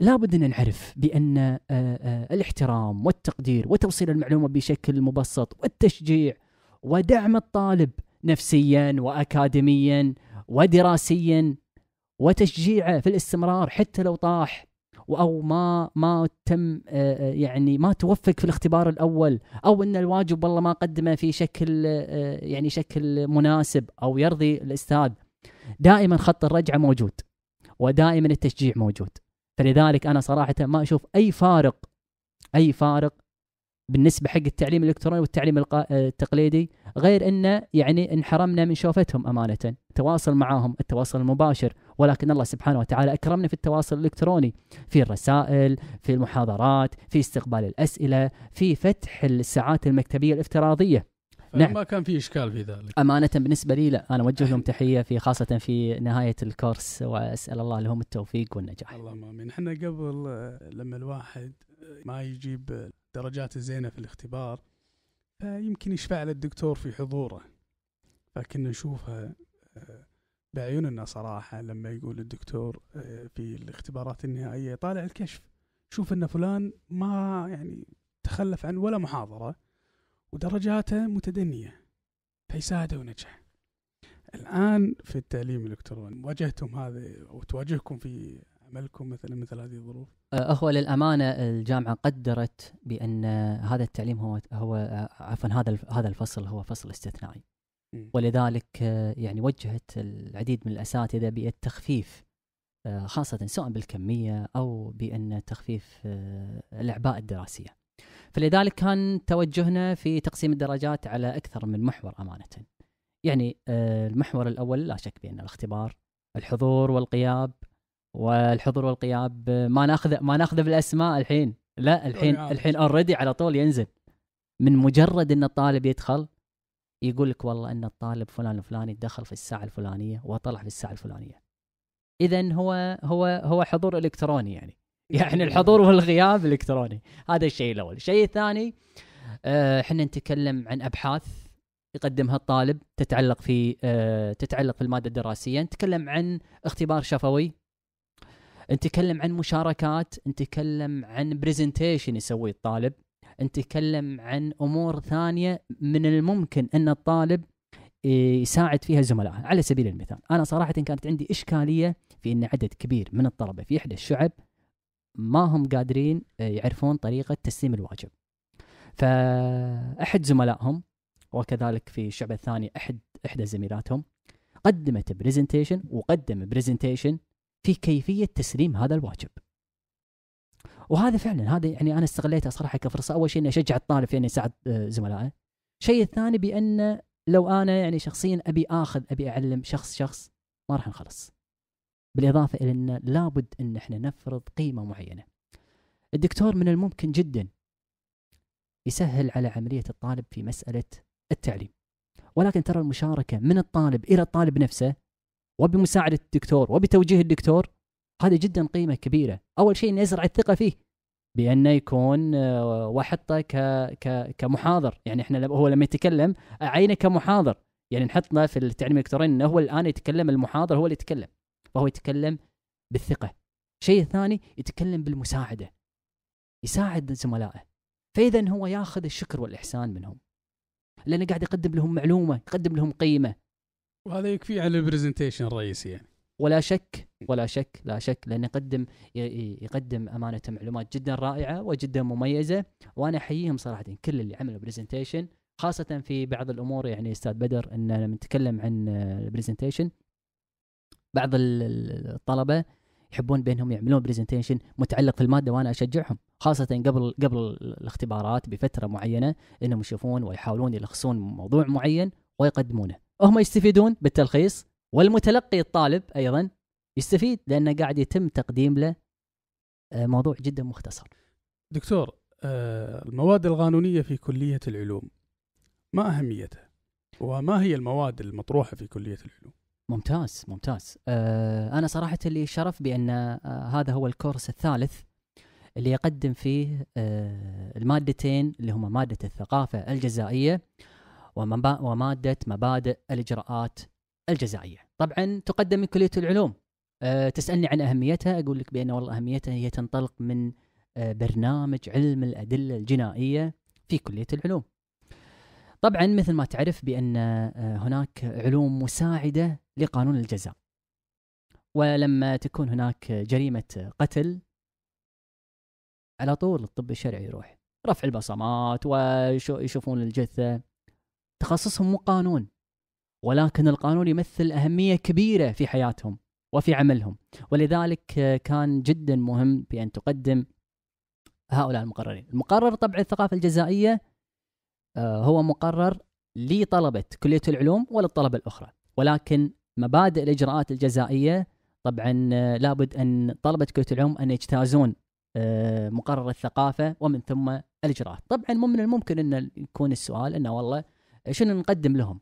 لابد أن نعرف بأن الاحترام والتقدير وتوصيل المعلومة بشكل مبسط والتشجيع ودعم الطالب نفسيا واكاديميا ودراسيا وتشجيعه في الاستمرار حتى لو طاح او ما ما تم آه، آه، يعني ما توفق في الاختبار الاول او ان الواجب والله ما قدمه في شكل آه، يعني شكل مناسب او يرضي الاستاذ دائما خط الرجعه موجود ودائما التشجيع موجود فلذلك انا صراحه ما اشوف اي فارق اي فارق بالنسبه حق التعليم الالكتروني والتعليم آه، التقليدي غير انه يعني انحرمنا من شوفتهم امانه التواصل معهم التواصل المباشر ولكن الله سبحانه وتعالى اكرمنا في التواصل الالكتروني في الرسائل في المحاضرات في استقبال الاسئله في فتح الساعات المكتبيه الافتراضيه نعم ما كان في اشكال في ذلك امانه بالنسبه لي لا انا اوجه لهم تحيه في خاصه في نهايه الكورس واسال الله لهم التوفيق والنجاح اللهم امين احنا قبل آه، لما الواحد آه، ما يجيب الدرجات الزينة في الاختبار فيمكن يشفع للدكتور في حضوره فكنا نشوفها آه، بعيوننا صراحة لما يقول الدكتور آه، في الاختبارات النهائية طالع الكشف شوف أن فلان ما يعني تخلف عن ولا محاضرة ودرجاته متدنية فيساعده ونجح الآن في التعليم الإلكتروني واجهتم هذه أو تواجهكم في عملكم مثلا مثل هذه الظروف؟ هو أه، للامانه الجامعه قدرت بان هذا التعليم هو هو عفوا هذا هذا الفصل هو فصل استثنائي. ولذلك أه، يعني وجهت العديد من الاساتذه بالتخفيف أه، خاصه سواء بالكميه او بان تخفيف الاعباء الدراسيه. فلذلك كان توجهنا في تقسيم الدرجات على اكثر من محور امانه. يعني المحور الاول لا شك بان الاختبار الحضور والغياب والحضور والغياب ما ناخذ ما ناخذه بالاسماء الحين لا الحين الحين اوريدي على طول ينزل من مجرد ان الطالب يدخل يقول لك والله ان الطالب فلان الفلاني دخل في الساعه الفلانيه وطلع في الساعه الفلانيه اذا هو هو هو حضور الكتروني يعني إيه، يعني إيه، الحضور إيه. والغياب الالكتروني هذا الشيء الاول الشيء الثاني آه، احنا نتكلم عن ابحاث يقدمها الطالب تتعلق في آه، تتعلق في الماده الدراسيه نتكلم عن اختبار شفوي نتكلم عن مشاركات نتكلم عن برزنتيشن يسويه الطالب نتكلم عن امور ثانيه من الممكن ان الطالب آه، يساعد فيها زملائه على سبيل المثال انا صراحه كانت عندي اشكاليه في ان عدد كبير من الطلبه في احدى الشعب ما هم قادرين آه، يعرفون طريقه تسليم الواجب فاحد زملائهم وكذلك في الشعب الثاني احد احدى زميلاتهم قدمت برزنتيشن وقدم برزنتيشن في كيفيه تسليم هذا الواجب. وهذا فعلا هذا يعني انا استغليته صراحه كفرصه اول شيء اني اشجع الطالب في اني اساعد آه، زملائه. الشيء الثاني بان لو انا يعني شخصيا ابي اخذ ابي اعلم شخص شخص ما راح نخلص. بالاضافه الى ان لابد ان احنا نفرض قيمه معينه. الدكتور من الممكن جدا يسهل على عمليه الطالب في مساله التعليم. ولكن ترى المشاركه من الطالب الى الطالب نفسه وبمساعده الدكتور وبتوجيه الدكتور هذا جدا قيمه كبيره اول شيء نزرع الثقه فيه بانه يكون آه، واحطه ك... ك... كمحاضر يعني احنا هو لما يتكلم اعينه كمحاضر يعني نحط له في التعليم الالكتروني انه هو الان يتكلم المحاضر هو اللي يتكلم فهو يتكلم بالثقه شيء ثاني يتكلم بالمساعده يساعد زملائه فاذا هو ياخذ الشكر والاحسان منهم لانه قاعد يقدم لهم معلومه يقدم لهم قيمه وهذا يكفي عن البرزنتيشن الرئيسي يعني ولا شك ولا شك لا شك لانه يقدم يقدم امانه معلومات جدا رائعه وجدا مميزه وانا احييهم صراحه كل اللي عملوا برزنتيشن خاصه في بعض الامور يعني استاذ بدر ان لما نتكلم عن البرزنتيشن بعض الطلبه يحبون بينهم يعملون برزنتيشن متعلق في الماده وانا اشجعهم خاصه قبل قبل الاختبارات بفتره معينه انهم يشوفون ويحاولون يلخصون موضوع معين ويقدمونه هم يستفيدون بالتلخيص والمتلقي الطالب ايضا يستفيد لانه قاعد يتم تقديم له آه، موضوع جدا مختصر. دكتور آه، المواد القانونيه في كليه العلوم ما اهميتها؟ وما هي المواد المطروحه في كليه العلوم؟ ممتاز ممتاز آه، انا صراحه لي شرف بان هذا هو الكورس الثالث اللي يقدم فيه المادتين اللي هما ماده الثقافه الجزائيه ومادة مبادئ الإجراءات الجزائية طبعا تقدم من كلية العلوم أه تسألني عن أهميتها أقول لك بأن والله أهميتها هي تنطلق من أه برنامج علم الأدلة الجنائية في كلية العلوم طبعا مثل ما تعرف بأن آه، هناك علوم مساعدة لقانون الجزاء ولما تكون هناك جريمة قتل على طول الطب الشرعي يروح رفع البصمات ويشوفون الجثة تخصصهم مو قانون ولكن القانون يمثل أهمية كبيرة في حياتهم وفي عملهم ولذلك آه، كان جدا مهم بأن تقدم هؤلاء المقررين المقرر طبع الثقافة الجزائية آه، هو مقرر لطلبة كلية العلوم وللطلبة الأخرى ولكن مبادئ الإجراءات الجزائية طبعا آه، لابد أن طلبة كلية العلوم أن يجتازون مقرر الثقافة ومن ثم الإجراءات طبعا من الممكن أن يكون السؤال أنه والله شنو نقدم لهم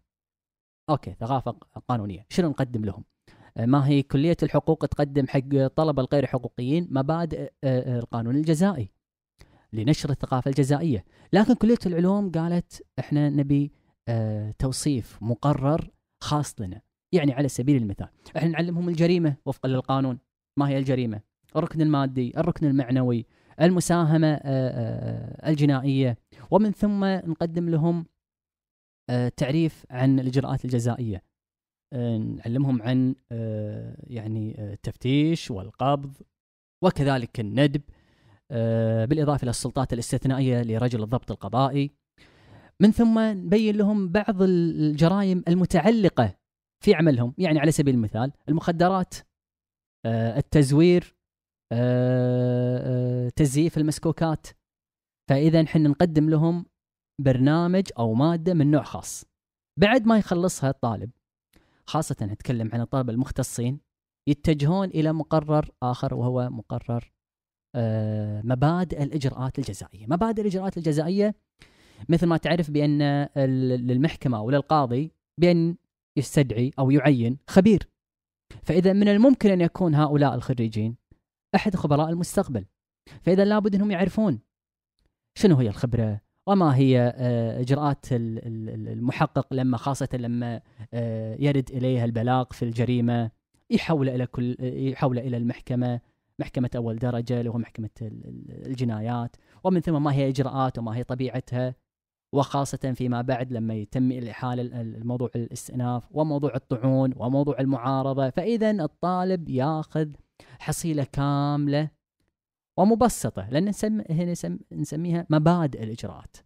اوكي ثقافه قانونيه شنو نقدم لهم آه، ما هي كليه الحقوق تقدم حق الطلبه الغير حقوقيين مبادئ آه، آه، القانون الجزائي لنشر الثقافه الجزائيه لكن كليه العلوم قالت احنا نبي توصيف مقرر خاص لنا يعني على سبيل المثال احنا نعلمهم الجريمه وفقا للقانون ما هي الجريمه الركن المادي الركن المعنوي المساهمه الجنائيه ومن ثم نقدم لهم آه، تعريف عن الاجراءات الجزائيه آه، نعلمهم عن آه، يعني التفتيش والقبض وكذلك الندب بالاضافه الى السلطات الاستثنائيه لرجل الضبط القضائي من ثم نبين لهم بعض الجرائم المتعلقه في عملهم يعني على سبيل المثال المخدرات التزوير تزييف المسكوكات فاذا احنا نقدم لهم برنامج أو مادة من نوع خاص بعد ما يخلصها الطالب خاصة أتكلم عن الطلبة المختصين يتجهون إلى مقرر آخر وهو مقرر آه، مبادئ الإجراءات الجزائية مبادئ الإجراءات الجزائية مثل ما تعرف بأن للمحكمة أو للقاضي بأن يستدعي أو يعين خبير فإذا من الممكن أن يكون هؤلاء الخريجين أحد خبراء المستقبل فإذا لابد أنهم يعرفون شنو هي الخبرة وما هي آه، اجراءات المحقق لما خاصه لما آه، يرد اليها البلاغ في الجريمه يحول الى كل يحول الى المحكمه محكمه اول درجه اللي هو محكمه الجنايات ومن ثم ما هي اجراءات وما هي طبيعتها وخاصه فيما بعد لما يتم الاحاله الموضوع الاستئناف وموضوع الطعون وموضوع المعارضه فاذا الطالب ياخذ حصيله كامله ومبسطة لأن نسم... نسم... نسميها مبادئ الإجراءات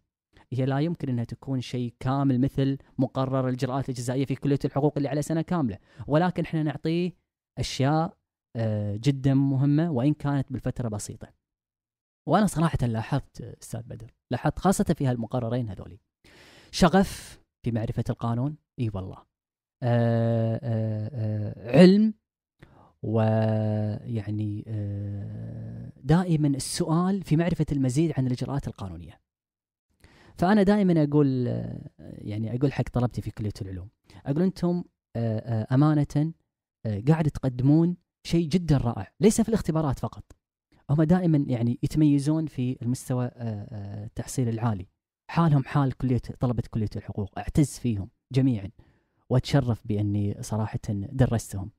هي لا يمكن أنها تكون شيء كامل مثل مقرر الإجراءات الجزائية في كلية الحقوق اللي على سنة كاملة ولكن احنا نعطيه أشياء آه، جدا مهمة وإن كانت بالفترة بسيطة وأنا صراحة لاحظت أستاذ بدر لاحظت خاصة في هالمقررين هذولي شغف في معرفة القانون اي والله آآ آه، آآ آه، علم ويعني دائما السؤال في معرفه المزيد عن الاجراءات القانونيه. فانا دائما اقول آه، يعني اقول حق طلبتي في كليه العلوم اقول انتم آه، آه، امانه قاعد تقدمون شيء جدا رائع ليس في الاختبارات فقط هم دائما يعني يتميزون في المستوى التحصيل العالي حالهم حال كليه طلبه كليه الحقوق اعتز فيهم جميعا واتشرف باني صراحه درستهم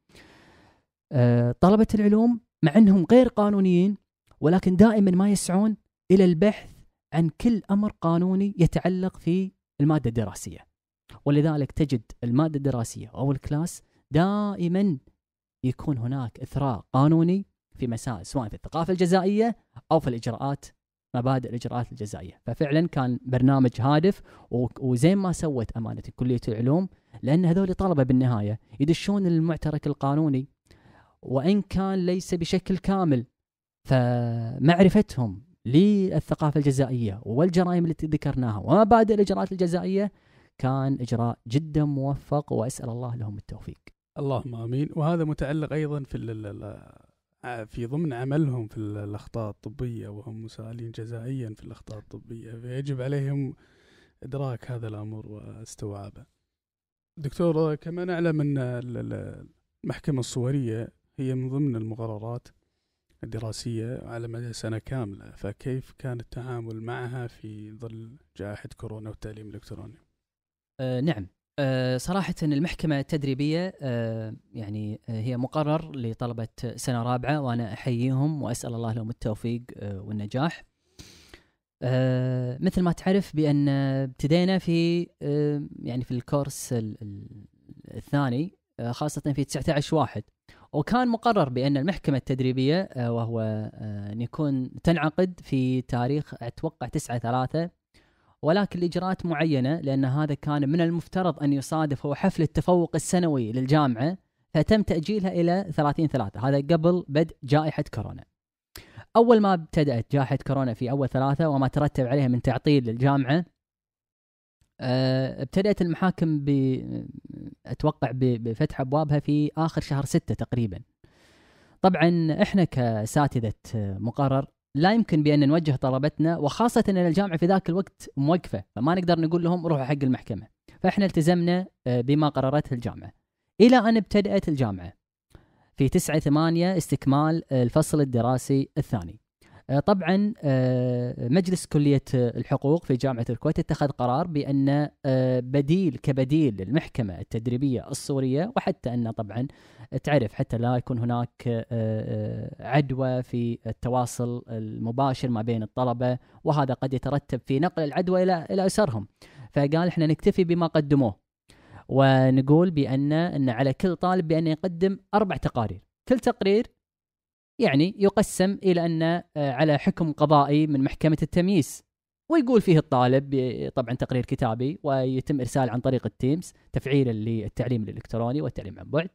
طلبه العلوم مع انهم غير قانونيين ولكن دائما ما يسعون الى البحث عن كل امر قانوني يتعلق في الماده الدراسيه. ولذلك تجد الماده الدراسيه او الكلاس دائما يكون هناك اثراء قانوني في مسائل سواء في الثقافه الجزائيه او في الاجراءات مبادئ الاجراءات الجزائيه، ففعلا كان برنامج هادف وزين ما سوت امانه كليه العلوم لان هذول طلبه بالنهايه يدشون المعترك القانوني وان كان ليس بشكل كامل فمعرفتهم للثقافة الجزائية والجرائم التي ذكرناها ومبادئ الإجراءات الجزائية كان إجراء جدا موفق وأسأل الله لهم التوفيق اللهم آمين وهذا متعلق أيضا في آه، في ضمن عملهم في الأخطاء الطبية وهم مسائلين جزائيا في الأخطاء الطبية فيجب عليهم إدراك هذا الأمر واستوعابه دكتور كما نعلم أن المحكمة الصورية هي من ضمن المقررات الدراسية على مدى سنة كاملة فكيف كان التعامل معها في ظل جائحة كورونا والتعليم الإلكتروني؟ آه نعم آه صراحة المحكمة التدريبية آه يعني آه، هي مقرر لطلبة سنة رابعة وأنا أحييهم وأسأل الله لهم التوفيق آه والنجاح آه مثل ما تعرف بأن ابتدينا في آه يعني في الكورس الثاني آه خاصة في 19 واحد وكان مقرر بأن المحكمة التدريبية آه، وهو آه، أن يكون تنعقد في تاريخ أتوقع 9 3 ولكن لإجراءات معينة لأن هذا كان من المفترض أن يصادف هو حفل التفوق السنوي للجامعة فتم تأجيلها إلى 30 3 هذا قبل بدء جائحة كورونا أول ما ابتدأت جائحة كورونا في أول ثلاثة وما ترتب عليها من تعطيل للجامعة آه، ابتدأت المحاكم ب اتوقع بفتح ابوابها في اخر شهر ستة تقريبا طبعا احنا كاساتذه مقرر لا يمكن بان نوجه طلبتنا وخاصه ان الجامعه في ذاك الوقت موقفه فما نقدر نقول لهم روحوا حق المحكمه فاحنا التزمنا آه، بما قررته الجامعه الى ان ابتدات الجامعه في 9 8 استكمال الفصل الدراسي الثاني آه، طبعا آه، مجلس كليه آه، الحقوق في جامعه الكويت اتخذ قرار بان بديل كبديل للمحكمه التدريبيه السوريه وحتى ان طبعا تعرف حتى لا يكون هناك عدوى في التواصل المباشر ما بين الطلبه وهذا قد يترتب في نقل العدوى الى الى اسرهم فقال احنا نكتفي بما قدموه ونقول بان ان على كل طالب بان يقدم اربع تقارير كل تقرير يعني يقسم الى ان آه، على حكم قضائي من محكمه التمييز ويقول فيه الطالب طبعا تقرير كتابي ويتم ارسال عن طريق التيمز تفعيلا للتعليم الالكتروني والتعليم عن بعد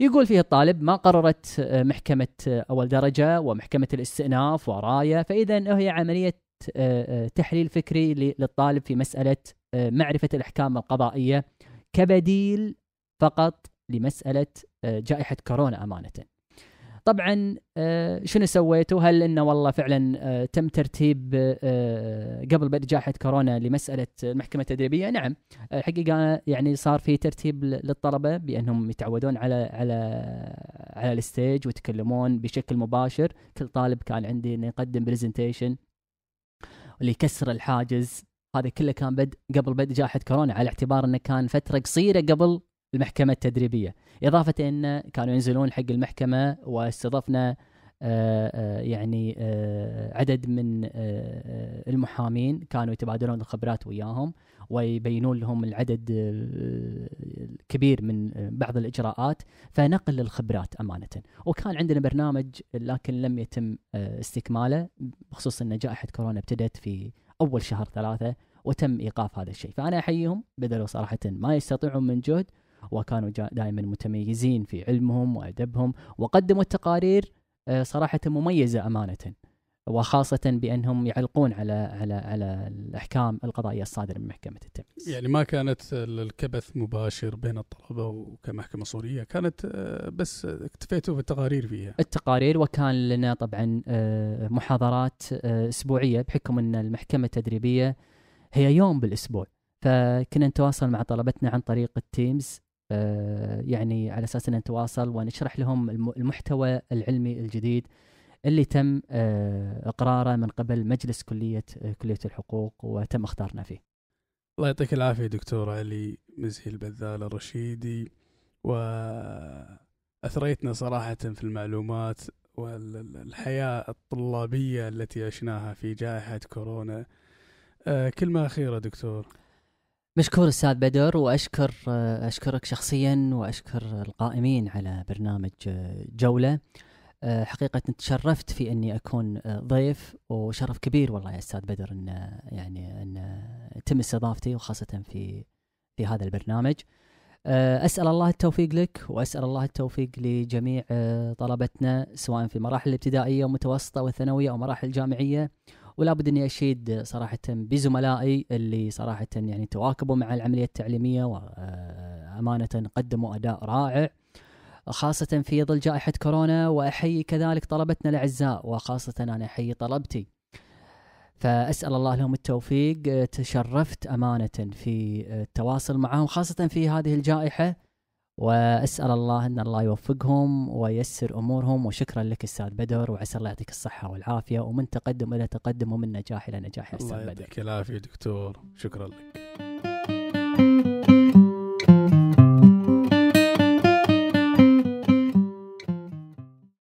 يقول فيه الطالب ما قررت آه، محكمة آه، أول درجة ومحكمة الاستئناف وراية فإذا هي عملية تحليل فكري للطالب في مسألة معرفة الأحكام القضائية كبديل فقط لمسألة جائحة كورونا أمانةً طبعا آه، شنو سويتوا؟ هل انه والله فعلا آه، تم ترتيب آه، قبل بدء جائحه كورونا لمساله المحكمه التدريبيه؟ نعم الحقيقه يعني صار في ترتيب للطلبه بانهم يتعودون على على على الستيج ويتكلمون بشكل مباشر، كل طالب كان عندي انه يقدم برزنتيشن اللي الحاجز هذا كله كان بدء قبل بدء جائحه كورونا على اعتبار انه كان فتره قصيره قبل المحكمه التدريبيه اضافه ان كانوا ينزلون حق المحكمه واستضفنا آه، آه، يعني آه، عدد من المحامين كانوا يتبادلون الخبرات وياهم ويبينون لهم العدد الكبير من بعض الاجراءات فنقل الخبرات امانه وكان عندنا برنامج لكن لم يتم استكماله بخصوص ان جائحه كورونا ابتدت في اول شهر ثلاثه وتم ايقاف هذا الشيء فانا احييهم بذلوا صراحه ما يستطيعون من جهد وكانوا دائما متميزين في علمهم وأدبهم وقدموا تقارير آه، صراحة مميزة أمانة وخاصة بأنهم يعلقون على على على الأحكام القضائية الصادرة من محكمة التمييز. يعني ما كانت الكبث مباشر بين الطلبة وكمحكمة صورية، كانت آه، بس اكتفيتوا بالتقارير فيها. التقارير وكان لنا طبعا آه، محاضرات أسبوعية بحكم أن المحكمة التدريبية هي يوم بالأسبوع، فكنا نتواصل مع طلبتنا عن طريق التيمز آه، يعني على اساس ان نتواصل ونشرح لهم المحتوى العلمي الجديد اللي تم آه، اقراره من قبل مجلس كليه آه، كليه الحقوق وتم اختارنا فيه. الله يعطيك العافيه دكتور علي مزهي البذال الرشيدي واثريتنا صراحه في المعلومات والحياه الطلابيه التي عشناها في جائحه كورونا. كلمه اخيره دكتور. مشكور استاذ بدر واشكر اشكرك شخصيا واشكر القائمين على برنامج جوله حقيقة تشرفت في اني اكون ضيف وشرف كبير والله يا استاذ بدر ان يعني ان تم استضافتي وخاصة في في هذا البرنامج. اسال الله التوفيق لك واسال الله التوفيق لجميع طلبتنا سواء في مراحل الابتدائية ومتوسطة والثانوية او مراحل الجامعية ولا بد اني اشيد صراحه بزملائي اللي صراحه يعني تواكبوا مع العمليه التعليميه وامانه آه، قدموا اداء رائع خاصة في ظل جائحة كورونا وأحيي كذلك طلبتنا الأعزاء وخاصة أنا أحيي طلبتي فأسأل الله لهم التوفيق آه، تشرفت أمانة في آه، التواصل معهم خاصة في هذه الجائحة واسال الله ان الله يوفقهم وييسر امورهم وشكرا لك استاذ بدر وعسى الله يعطيك الصحه والعافيه ومن تقدم الى تقدم ومن نجاح الى نجاح استاذ بدر الله يعطيك العافيه دكتور شكرا لك